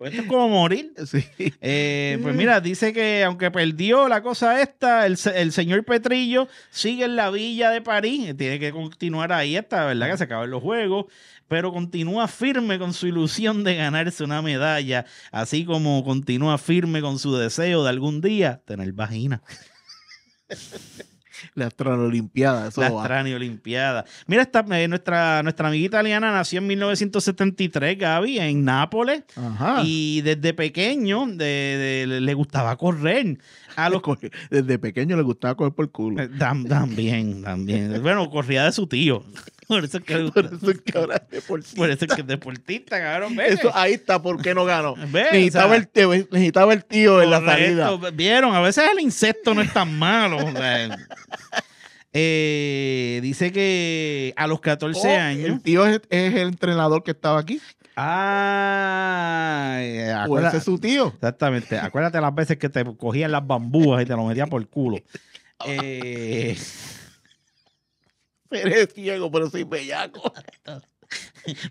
Pues esto es como morir. Sí. Eh, pues mira, dice que aunque perdió la cosa esta, el, señor Petrillo sigue en la villa de París. Tiene que continuar ahí esta, ¿verdad? Que se acaban los juegos. Pero continúa firme con su ilusión de ganarse una medalla, así como continúa firme con su deseo de algún día tener vagina. Las la Las olimpiadas. Mira, esta, eh, nuestra, nuestra amiga italiana nació en 1973, Gaby, en Nápoles. Y desde pequeño de, le gustaba correr. A los... Desde pequeño le gustaba correr por culo. Eh, también, también. bueno, corría de su tío. Por eso que, que ahora es deportista. Por eso que es deportista, ahí está, ¿por qué no ganó? necesitaba, el tío, en la salida. Vieron, a veces el insecto no es tan malo. Eh, dice que a los 14 años. El tío es, el entrenador que estaba aquí. Ah, eh, acuérdate, ese es su tío. Exactamente. Acuérdate las veces que te cogían las bambúas y te lo metían por el culo. Eh, Eres ciego, pero soy bellaco.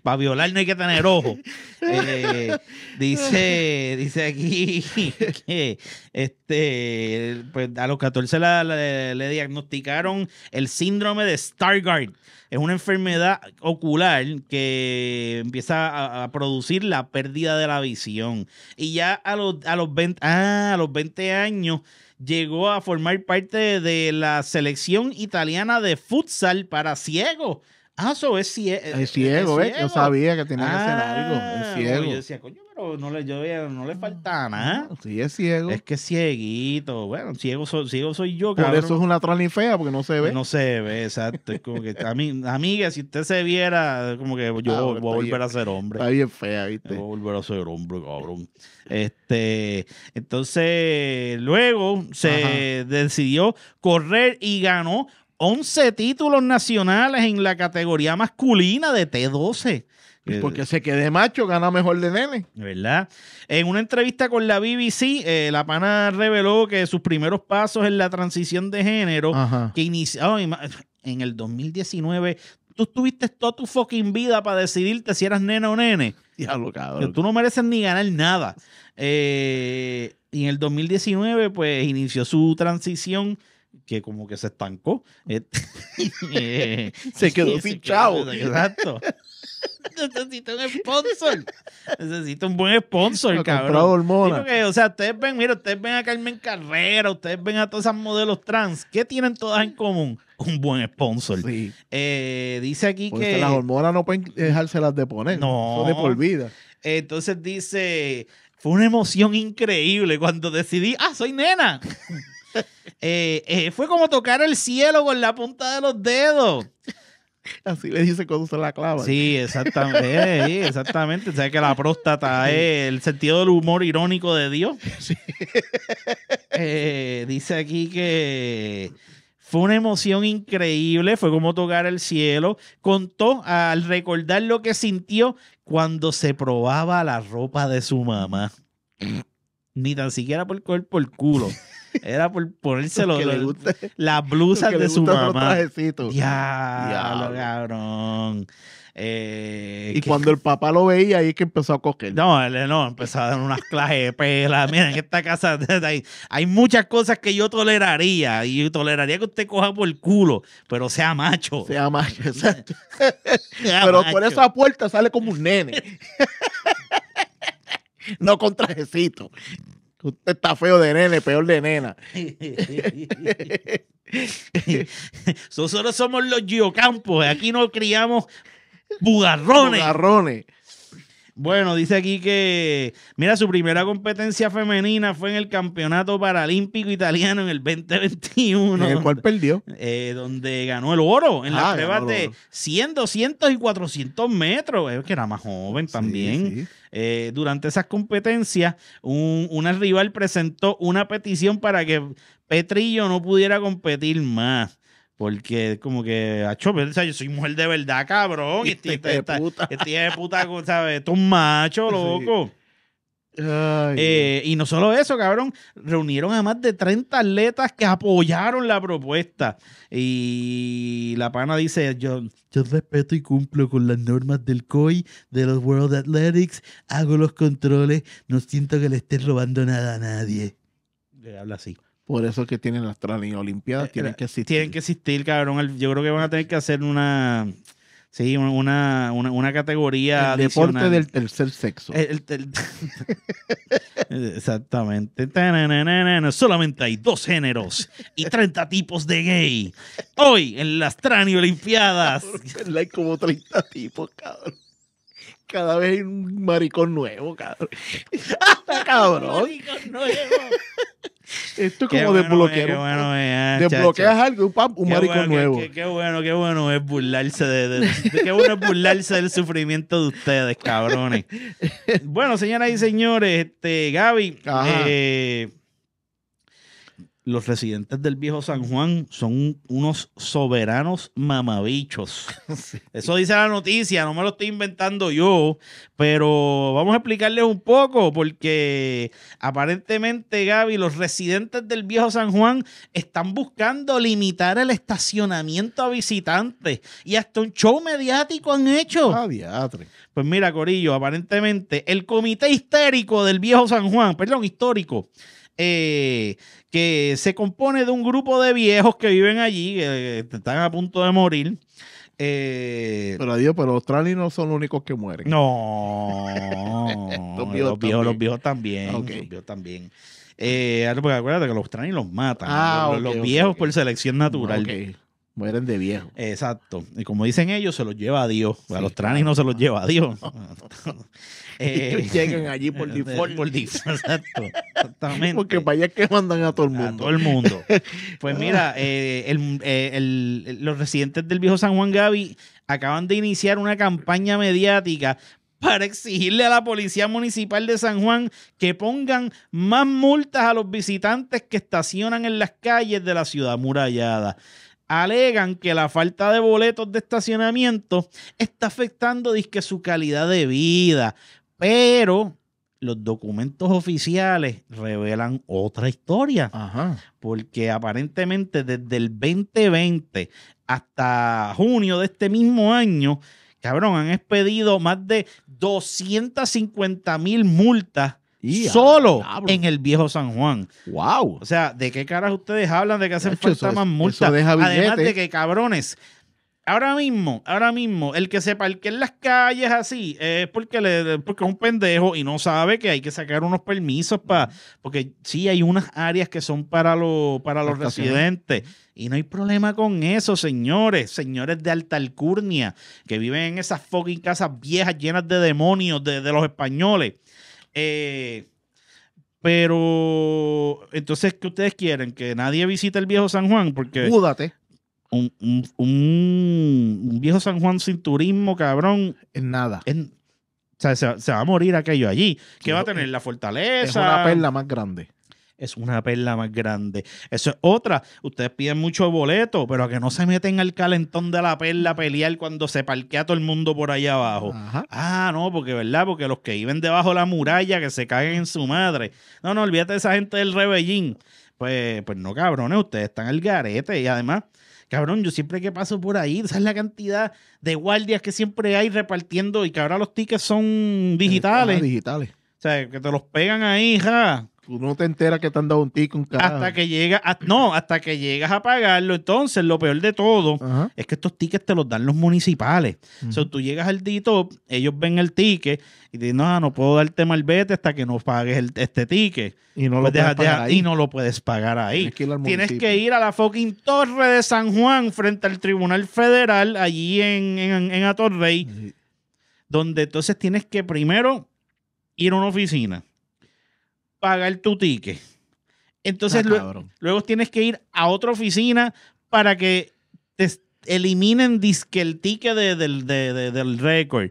Para violar no hay que tener ojo. Eh, dice, dice aquí que este, pues a los 14 le diagnosticaron el síndrome de Stargardt. Es una enfermedad ocular que empieza a, producir la pérdida de la visión. Y ya a los, a los 20 ah, años llegó a formar parte de la selección italiana de futsal para ciego eso ah, eh, es, ciego. ¿eh? Yo sabía que tenía que hacer ah, algo. Es ciego. Yo decía, coño, pero no le, yo, no le falta nada. Sí, es ciego. Es que es cieguito. Bueno, ciego soy, ciego soy yo, Por eso es una trani fea, porque no se ve. No se ve, exacto. como que, a mí, amiga, si usted se viera, como que yo ah, voy a volver a ser hombre. Está bien fea, ¿viste? voy a volver a ser hombre, cabrón. Este, entonces, luego se decidió correr y ganó 11 títulos nacionales en la categoría masculina de T12. Eh, porque se quede macho, gana mejor de nene. ¿Verdad? En una entrevista con la BBC, eh, la pana reveló que sus primeros pasos en la transición de género, que inició oh, en el 2019, tú tuviste toda tu fucking vida para decidirte si eras nena o nene. Diablo, tú no mereces ni ganar nada. Eh, y en el 2019, pues inició su transición que como que se estancó. Este, se quedó sí, Exacto. Necesito un sponsor. Necesito un buen sponsor, cabrón. o sea, ustedes ven, mira, ustedes ven a Carmen Carrera, ustedes ven a todas esas modelos trans. ¿Qué tienen todas en común? Un buen sponsor. Eh, dice aquí que. Las hormonas no pueden dejárselas de poner. No. de por vida. Entonces dice. Fue una emoción increíble cuando decidí, ah, soy nena. Eh, eh, fue como tocar el cielo con la punta de los dedos. Así le dice cuando se la clava. Sí, exactamente. Eh, exactamente. que la próstata es el sentido del humor irónico de Dios. dice aquí que fue una emoción increíble, fue como tocar el cielo. Contó al recordar lo que sintió cuando se probaba la ropa de su mamá. Ni tan siquiera por, el culo. Era por ponérselo lo las blusas de su mamá. ya, lo cabrón. Eh, y cuando el papá lo veía, ahí es que empezó a coger. No, no, empezó a dar unas clases de pelas. Mira, en esta casa hay, hay, muchas cosas que yo toleraría. Y toleraría que usted coja por el culo, pero sea macho. Sea macho, exacto. pero por esa puerta sale como un nene. no con trajecito. Usted está feo de nene, peor de nena. Nosotros somos los geocampos. Aquí no criamos bugarrones. Bugarrones. Bueno, dice aquí que, mira, su primera competencia femenina fue en el Campeonato Paralímpico Italiano en el 2021. En el cual perdió. Eh, donde ganó el oro en la las ah, pruebas de 100, 200 y 400 metros. Es que era más joven también. Eh, durante esas competencias, un, una rival presentó una petición para que Petrillo no pudiera competir más. Porque como que, acho, o yo soy mujer de verdad, cabrón. Y este, este puta. Este de puta, ¿sabes? Tú macho, loco. Eh, y no solo eso, cabrón, reunieron a más de 30 atletas que apoyaron la propuesta. Y la pana dice, yo, yo respeto y cumplo con las normas del COI, de los World Athletics, hago los controles, no siento que le esté robando nada a nadie. habla así. Por eso que tienen las, y Olimpiadas, eh, eh, tienen que existir. Tienen que existir, cabrón. Yo creo que van a tener que hacer una. Sí, una, una, una categoría. deporte del tercer sexo. exactamente. Solamente hay dos géneros y 30 tipos de gay. Hoy en las Trani Olimpiadas. hay como 30 tipos, cabrón. Cada vez hay un maricón nuevo, cabrón. cabrón. nuevo. Esto es como desbloquear. Bueno, desbloqueas algo, un, un marico nuevo. Qué, bueno, qué bueno es burlarse de, qué bueno es burlarse del sufrimiento de ustedes, cabrones. bueno, señoras y señores, este, Gaby, eh, los residentes del viejo San Juan son unos soberanos mamabichos. Eso dice la noticia, no me lo estoy inventando yo, pero vamos a explicarles un poco porque aparentemente Gaby, los residentes del viejo San Juan están buscando limitar el estacionamiento a visitantes y hasta un show mediático han hecho. Ah, pues mira, Corillo, aparentemente el comité histérico del viejo San Juan, perdón, histórico eh, que se compone de un grupo de viejos que viven allí, eh, que están a punto de morir. Eh, pero adiós, pero los Australianos no son los únicos que mueren. No, los, viejos ah, los, viejos, también. Los viejos también. porque acuérdate que los Australianos los matan. Ah, los, viejos por selección natural. Mueren pues de viejo. Exacto. Y como dicen ellos, se los lleva a Dios. a los tranes no se los lleva a Dios. eh, llegan allí por default. exacto. Exactamente. Porque para allá que mandan a todo el mundo. A todo el mundo. Pues mira, eh, eh, los residentes del viejo San Juan Gaby acaban de iniciar una campaña mediática para exigirle a la Policía Municipal de San Juan que pongan más multas a los visitantes que estacionan en las calles de la ciudad murallada alegan que la falta de boletos de estacionamiento está afectando disque, su calidad de vida, pero los documentos oficiales revelan otra historia, porque aparentemente desde el 2020 hasta junio de este mismo año, cabrón, han expedido más de 250 mil multas solo en el viejo San Juan. Wow. O sea, ¿de qué caras ustedes hablan de que hacen falta más multas? Además de que cabrones. Ahora mismo, ahora mismo, el que se parque en las calles así es porque, le, porque es un pendejo y no sabe que hay que sacar unos permisos para. Porque sí, hay unas áreas que son para, para los residentes. Y no hay problema con eso, señores, señores de alta alcurnia, que viven en esas fucking casas viejas llenas de demonios de los españoles eh, pero, entonces, que ustedes quieren? ¿Que nadie visite el viejo San Juan? Porque... Un, un, viejo San Juan sin turismo, cabrón. Es nada. o sea, se, va a morir aquello allí. que va a tener? La fortaleza. Es una perla más grande es una perla más grande. Eso es otra. Ustedes piden mucho boleto, pero a que no se meten al calentón de la perla a pelear cuando se parquea todo el mundo por allá abajo. Ajá. Ah, no, porque verdad, porque los que viven debajo de la muralla que se caguen en su madre. No, no, olvídate de esa gente del rebellín. Pues, pues no, cabrones, ustedes están al garete y además cabrón, yo siempre que paso por ahí, esa es la cantidad de guardias que siempre hay repartiendo y que ahora los tickets son eh, digitales. digitales. O sea, que te los pegan ahí, ja tú no te enteras que te han dado un ticket Hasta que llegas, no, hasta que llegas a pagarlo. Entonces, lo peor de todo es que estos tickets te los dan los municipales. O sea, tú llegas al dito ellos ven el ticket y dicen, no, no puedo darte vete hasta que no pagues este ticket. Y no, lo pues deja, y no, lo puedes pagar ahí. Tienes que, ir a la fucking torre de San Juan frente al Tribunal Federal, allí en, en, en Atorrey. Donde entonces tienes que primero ir a una oficina pagar tu ticket. Entonces, ah, luego, tienes que ir a otra oficina para que te eliminen disque el ticket del récord.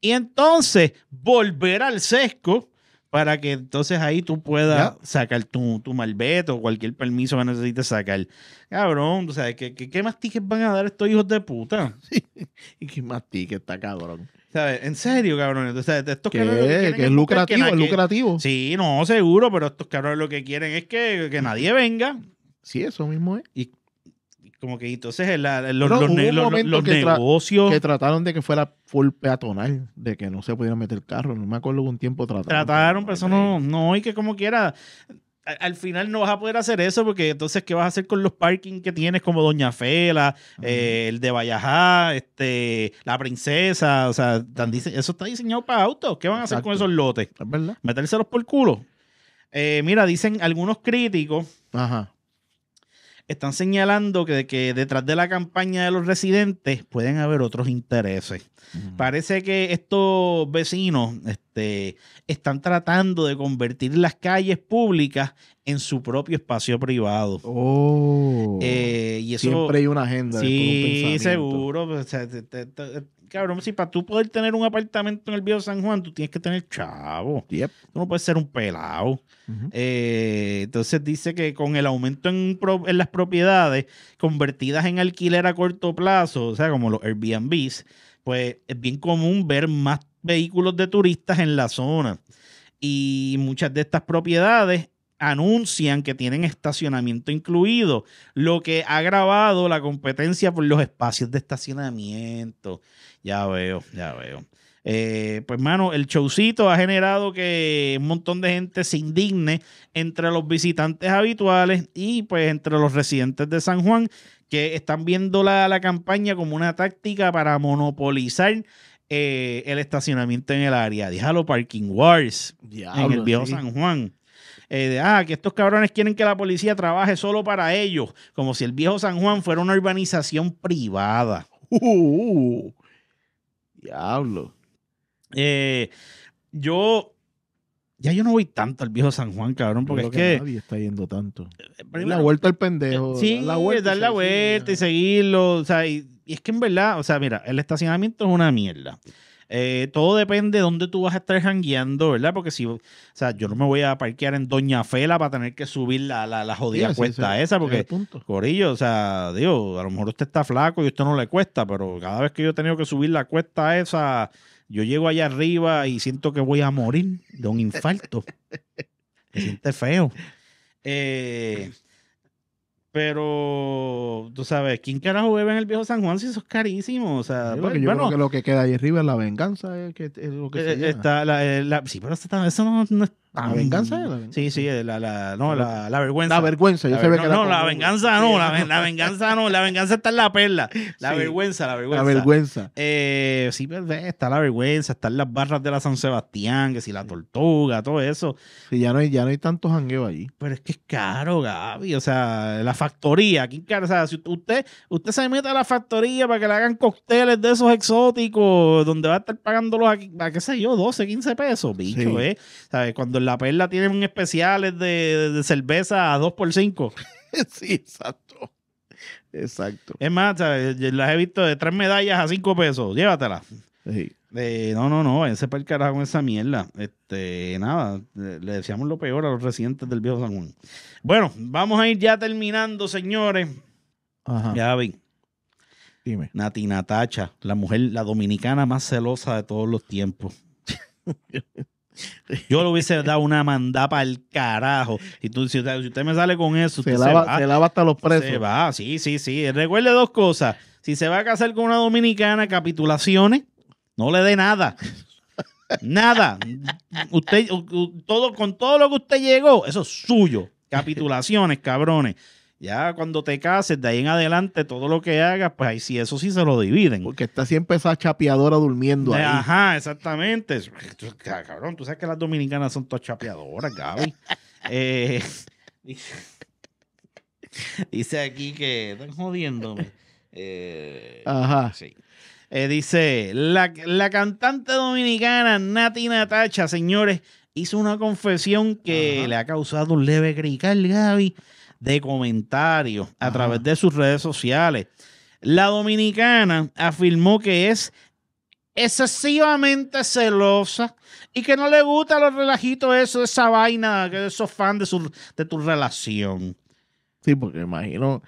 Y entonces volver al sesco para que entonces ahí tú puedas sacar tu, tu malbeto o cualquier permiso que necesites sacar. Cabrón, o sea, ¿qué, más tickets van a dar estos hijos de puta? ¿Y qué más tickets está cabrón? En serio, cabrón. Que, es lucrativo, es lucrativo. Sí, no, seguro, pero estos cabrones lo que quieren es que, nadie venga. Sí, eso mismo es. Y como que entonces los, negocios. que trataron de que fuera full peatonal, de que no se pudiera meter carro. No me acuerdo un tiempo trataron. Trataron, pero eso no, no, y que como quiera al final no vas a poder hacer eso porque entonces, ¿qué vas a hacer con los parkings que tienes como Doña Fela, eh, el de Vallajá, este, la princesa? O sea, eso está diseñado para autos. ¿Qué van a hacer con esos lotes? Es verdad. Metérselos por culo. Eh, mira, dicen algunos críticos Ajá están señalando que, detrás de la campaña de los residentes pueden haber otros intereses. Parece que estos vecinos este, están tratando de convertir las calles públicas en su propio espacio privado. Oh, eh, siempre hay una agenda. Sí, seguro. Pues, cabrón, si para tú poder tener un apartamento en el viejo San Juan, tú tienes que tener chavo. Tú no puedes ser un pelado. Eh, entonces dice que con el aumento en, en, las propiedades convertidas en alquiler a corto plazo, o sea, como los Airbnbs, pues es bien común ver más vehículos de turistas en la zona. Y muchas de estas propiedades anuncian que tienen estacionamiento incluido, lo que ha agravado la competencia por los espacios de estacionamiento. Ya veo, ya veo. Eh, pues, mano, el showcito ha generado que un montón de gente se indigne entre los visitantes habituales y, pues, entre los residentes de San Juan, que están viendo la, campaña como una táctica para monopolizar eh, el estacionamiento en el área. Déjalo, Parking Wars, en el viejo San Juan. Eh, ah, que estos cabrones quieren que la policía trabaje solo para ellos, como si el viejo San Juan fuera una urbanización privada. Uh, uh, uh. Diablo. Eh, yo. Ya yo no voy tanto al viejo San Juan, cabrón, porque es que, Nadie está yendo tanto. Eh, la vuelta al pendejo. Eh, dar la vuelta y seguirlo. O sea, y es que en verdad, o sea, mira, el estacionamiento es una mierda. Eh, todo depende de dónde tú vas a estar jangueando, ¿verdad? Porque si, o sea, yo no me voy a parquear en Doña Fela para tener que subir la, la, jodida cuesta esa, porque, Corillo, o sea, digo, a lo mejor usted está flaco y a usted no le cuesta, pero cada vez que yo he tenido que subir la cuesta esa, yo llego allá arriba y siento que voy a morir de un infarto. Me siente feo. Eh, pero, tú sabes, ¿quién carajo bebe en el viejo San Juan si eso es carísimo? O sea, pues, yo bueno, creo que lo que queda ahí arriba es la venganza, es que, lo que eh, está, eh, la, Sí, pero eso, no, no, la mm. venganza. La Sí, sí, la, la, la, vergüenza. La vergüenza, yo no, No, la venganza no, la, venganza no, la venganza está en la perla. La vergüenza, la vergüenza. La vergüenza. Eh, sí, pues, está la vergüenza, están las barras de la San Sebastián, que si la tortuga, todo eso. si ya no hay, ya no hay tanto jangueo allí. Pero es que es caro, Gaby. O sea, la factoría, aquí caro. O sea, si usted, usted se mete a la factoría para que le hagan cócteles de esos exóticos, donde va a estar pagándolos a, a qué sé yo, 12, 15 pesos, bicho, ¿eh? ¿Sabes? Cuando la perla tienen especiales de, de cerveza a 2x5. sí, exacto. Exacto. Es más, las he visto de tres medallas a cinco pesos. Llévatelas. Sí. no, no, no, ese para el carajo con esa mierda. Este, nada, le decíamos lo peor a los residentes del viejo San Juan. Bueno, vamos a ir ya terminando, señores. Ajá. Ya vi. Dime. Nati Natacha, la mujer, la dominicana más celosa de todos los tiempos. Yo le hubiese dado una mandada para el carajo. Y tú, si, usted, me sale con eso, se, lava, hasta los presos. Se va, sí, sí, sí. Recuerde dos cosas. Si se va a casar con una dominicana, capitulaciones, no le dé nada. nada. Usted, todo, con todo lo que usted llegó, eso es suyo. Capitulaciones, cabrones. Ya cuando te cases, de ahí en adelante, todo lo que hagas, pues ahí sí, eso sí se lo dividen. Porque está siempre esa chapeadora durmiendo ahí. Ajá, exactamente. Ah, cabrón, tú sabes que las dominicanas son todas chapeadoras, Gaby. Eh, dice aquí que están jodiéndome. Eh, Ajá. Sí. Eh, dice, la, cantante dominicana Nati Natacha, señores, hizo una confesión que le ha causado un leve crical, Gaby de comentarios a través de sus redes sociales. La dominicana afirmó que es excesivamente celosa y que no le gusta los relajitos eso, esa vaina, que esos fans de, de tu relación. Sí, porque imagino,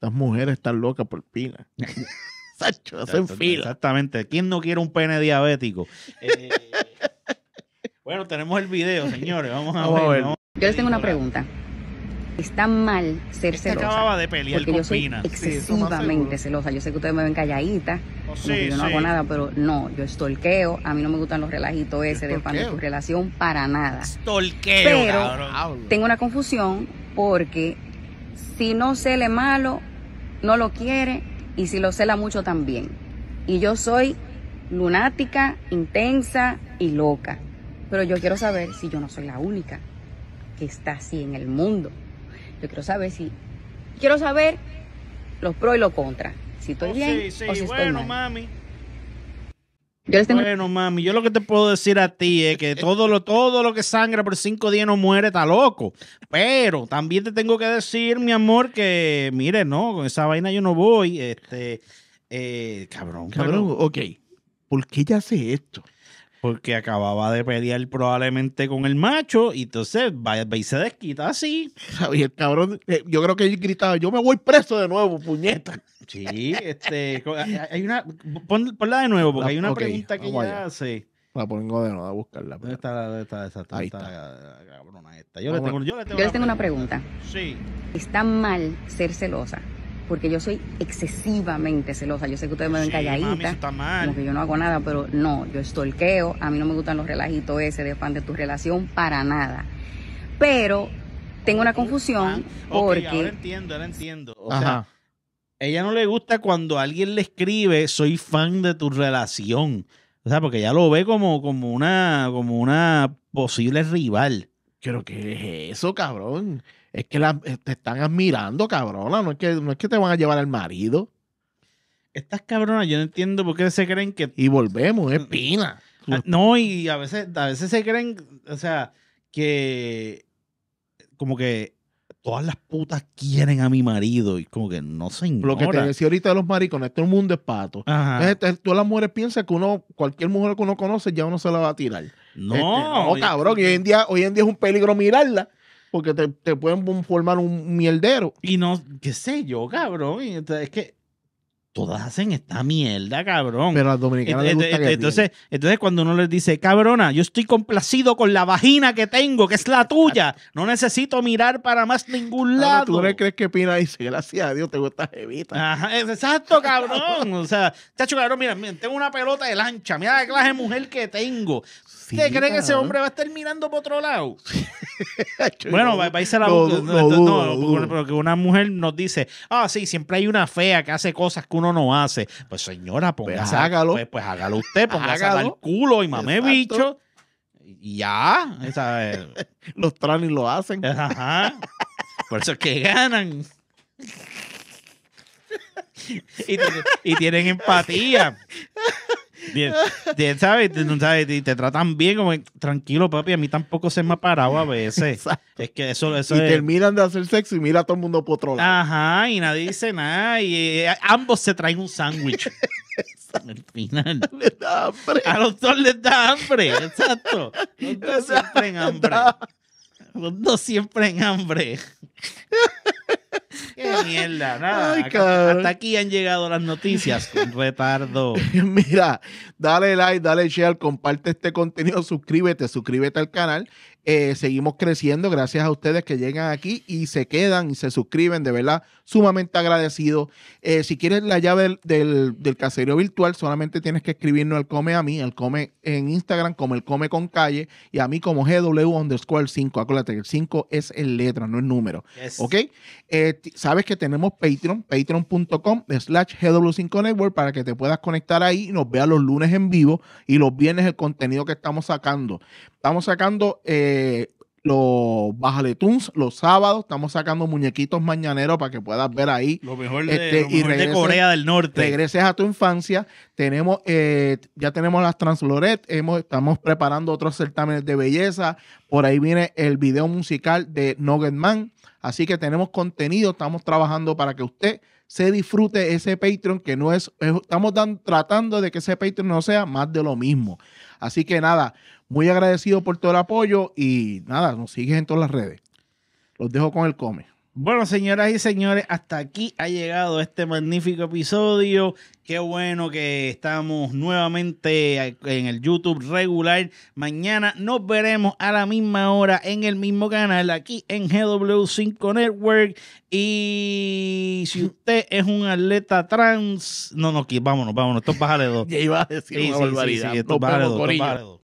las mujeres están locas por pina. Sacho, fila. Exactamente. ¿Quién no quiere un pene diabético? Eh, bueno, tenemos el video, señores. Vamos a, ver, Yo les tengo una pregunta. Está mal ser celosa. acababa de pelear porque yo soy excesivamente celosa. Yo sé que ustedes me ven calladita. Oh, yo no hago nada, pero no, yo estorqueo, A mí no me gustan los relajitos ese de pan tu relación para nada. Estorqueo. Pero tengo una confusión porque si no cele malo, no lo quiere y si lo cela mucho también. Y yo soy lunática, intensa y loca. Pero yo quiero saber si yo no soy la única que está así en el mundo quiero saber si. Quiero saber los pros y los contras. Si estoy oh, bien. o si bueno, mal. mami. Yo Bueno, mami, yo lo que te puedo decir a ti es que todo lo, todo lo que sangra por cinco días no muere, está loco. Pero también te tengo que decir, mi amor, que mire, no, con esa vaina yo no voy. Este, eh, cabrón, cabrón. ok. ¿Por qué ella hace esto? porque acababa de pelear probablemente con el macho y entonces va, y se desquita así. Y el cabrón, eh, yo creo que él gritaba, yo me voy preso de nuevo, puñeta. Sí, este, hay una, ponla de nuevo porque hay una pregunta que ella hace. La pongo de nuevo a buscarla. está Yo, le tengo, yo, le tengo, les tengo una pregunta. pregunta. Sí. ¿Está mal ser celosa? porque yo soy excesivamente celosa. Yo sé que ustedes me ven calladita, como que yo no hago nada, pero no, yo queo. a mí no me gustan los relajitos ese de fan de tu relación para nada. Pero tengo una confusión ah, porque ahora entiendo, ahora entiendo. Ajá. ella no le gusta cuando alguien le escribe, "Soy fan de tu relación." O sea, porque ella lo ve como como una como una posible rival. Creo que es eso, cabrón? es que eh, te están admirando, cabrona. No es, que, que te van a llevar al marido. Estas cabronas, yo no entiendo por qué se creen que. Y volvemos, es mm, mm. pina. Ah, no, y a veces, a veces se creen, o sea, que como que todas las putas quieren a mi marido y como que no se ignora. Lo que te decía ahorita de los maricones, todo el mundo es pato. Ajá. Entonces, todas las mujeres piensan que uno, cualquier mujer que uno conoce ya uno se la va a tirar. No, este, cabrón, que... hoy en día, hoy en día es un peligro mirarla porque te, te, pueden formar un mierdero. Y no, qué sé yo, cabrón. Es que todas hacen esta mierda, cabrón. Pero a las dominicanas les gusta que entonces, entonces, cuando uno les dice, cabrona, yo estoy complacido con la vagina que tengo, que es la tuya. No necesito mirar para más ningún lado. ¿Tú crees que Pina dice, gracias a Dios, tengo esta jevita? Ajá, exacto, cabrón. o sea, chacho, cabrón, mira, tengo una pelota de lancha. Mira la clase de mujer que tengo. ¿Usted cree que ese hombre va a estar mirando por otro lado? bueno, va, a irse la no, no, una mujer nos dice, ah, sí, siempre hay una fea que hace cosas que uno no hace. Pues señora, Pues hágalo. Pues, pues, hágalo usted, póngase al culo y mame bicho. Y ya. Los tranis lo hacen. Eh, por eso es que ganan. y tienen empatía. ¿sabes? ¿sabes? Y te tratan bien, como tranquilo, papi. A mí tampoco se me ha parado a veces. Es que eso, eso Y terminan de hacer sexo y mira a todo el mundo por otro lado. Ajá, y nadie dice nada. Y eh, ambos se traen un sándwich. Al final. Les da hambre. A los dos les da hambre, exacto. Los dos siempre en hambre. Los dos siempre en hambre. Qué mierda, hasta aquí han llegado las noticias con retardo. Mira, dale like, dale share, comparte este contenido, suscríbete, suscríbete al canal eh, seguimos creciendo gracias a ustedes que llegan aquí y se quedan y se suscriben, de verdad, sumamente agradecido. Eh, si quieres la llave del, del, caserío virtual, solamente tienes que escribirnos al come a mí, al come en Instagram como el come con calle y a mí como GW underscore 5. Acuérdate que el 5 es en letra, no en número. ¿Ok? Eh, sabes que tenemos Patreon, patreon.com slash GW5 Network para que te puedas conectar ahí y nos vea los lunes en vivo y los viernes el contenido que estamos sacando. Estamos sacando eh, los Bajale los sábados. Estamos sacando muñequitos mañaneros para que puedas ver ahí. Lo mejor de, este, Corea del Norte. Regreses a tu infancia. Tenemos, eh, ya tenemos las Transloret. estamos preparando otros certámenes de belleza. Por ahí viene el video musical de Nugget Así que tenemos contenido. Estamos trabajando para que usted se disfrute ese Patreon que no es, estamos tratando de que ese Patreon no sea más de lo mismo. Así que nada, muy agradecido por todo el apoyo y nada, nos sigues en todas las redes. Los dejo con el come. Bueno, señoras y señores, hasta aquí ha llegado este magnífico episodio. Qué bueno que estamos nuevamente en el YouTube regular. Mañana nos veremos a la misma hora en el mismo canal aquí en GW5 Network. Y si usted es un atleta trans, no, no, vámonos, vámonos, esto es bájale dos. Ya iba a decir una barbaridad. esto es bájale dos,